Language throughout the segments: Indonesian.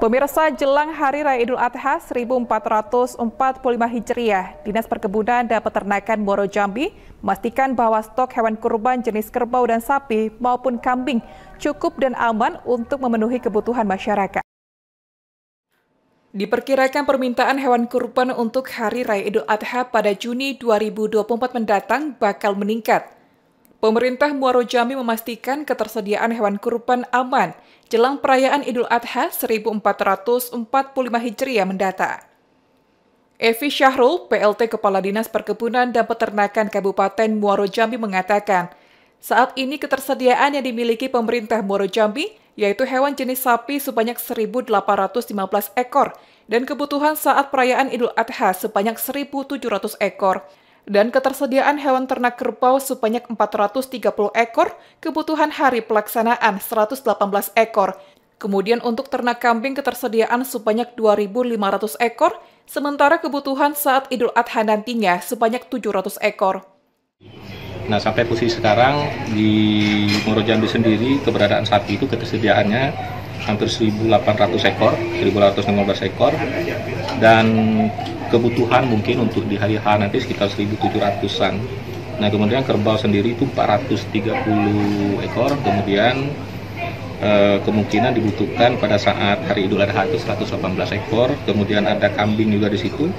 Pemirsa jelang Hari Raya Idul Adha 1445 Hijriah, Dinas Perkebunan dan Peternakan Moro Jambi memastikan bahwa stok hewan kurban jenis kerbau dan sapi maupun kambing cukup dan aman untuk memenuhi kebutuhan masyarakat. Diperkirakan permintaan hewan kurban untuk Hari Raya Idul Adha pada Juni 2024 mendatang bakal meningkat. Pemerintah Muaro Jambi memastikan ketersediaan hewan kurban aman jelang perayaan Idul Adha 1445 Hijriah mendata. Evi Syahrul, PLT Kepala Dinas Perkebunan dan Peternakan Kabupaten Muaro Jambi mengatakan, saat ini ketersediaan yang dimiliki pemerintah Muaro Jambi yaitu hewan jenis sapi sebanyak 1.815 ekor dan kebutuhan saat perayaan Idul Adha sebanyak 1.700 ekor dan ketersediaan hewan ternak kerbau sebanyak 430 ekor, kebutuhan hari pelaksanaan 118 ekor. Kemudian untuk ternak kambing ketersediaan sebanyak 2.500 ekor, sementara kebutuhan saat Idul Adha nantinya sebanyak 700 ekor. Nah, sampai posisi sekarang di Moro Jambi sendiri keberadaan sapi itu ketersediaannya hampir 1.800 ekor, 1.815 ekor dan kebutuhan mungkin untuk di hari H nanti sekitar 1.700-an. Nah, kemudian kerbau sendiri itu 430 ekor, kemudian eh, kemungkinan dibutuhkan pada saat hari Idul Adha itu 118 ekor, kemudian ada kambing juga di situ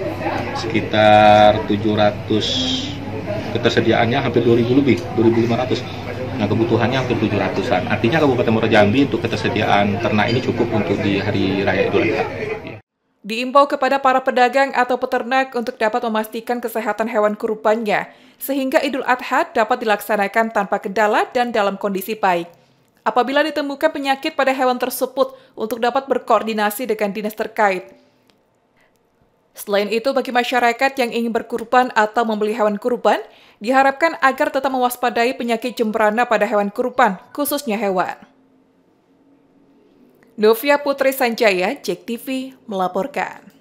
sekitar 700 ketersediaannya hampir 2000 lebih, 2500. Nah, kebutuhannya hampir 700-an. Artinya Kabupaten Muara Jambi untuk ketersediaan ternak ini cukup untuk di hari raya Idul Adha. Diimbau kepada para pedagang atau peternak untuk dapat memastikan kesehatan hewan kurupannya, sehingga Idul Adha dapat dilaksanakan tanpa kendala dan dalam kondisi baik. Apabila ditemukan penyakit pada hewan tersebut, untuk dapat berkoordinasi dengan dinas terkait. Selain itu, bagi masyarakat yang ingin berkurban atau membeli hewan kurban, diharapkan agar tetap mewaspadai penyakit jembrana pada hewan kurban, khususnya hewan. Novia Putri Sanjaya, Jek TV melaporkan.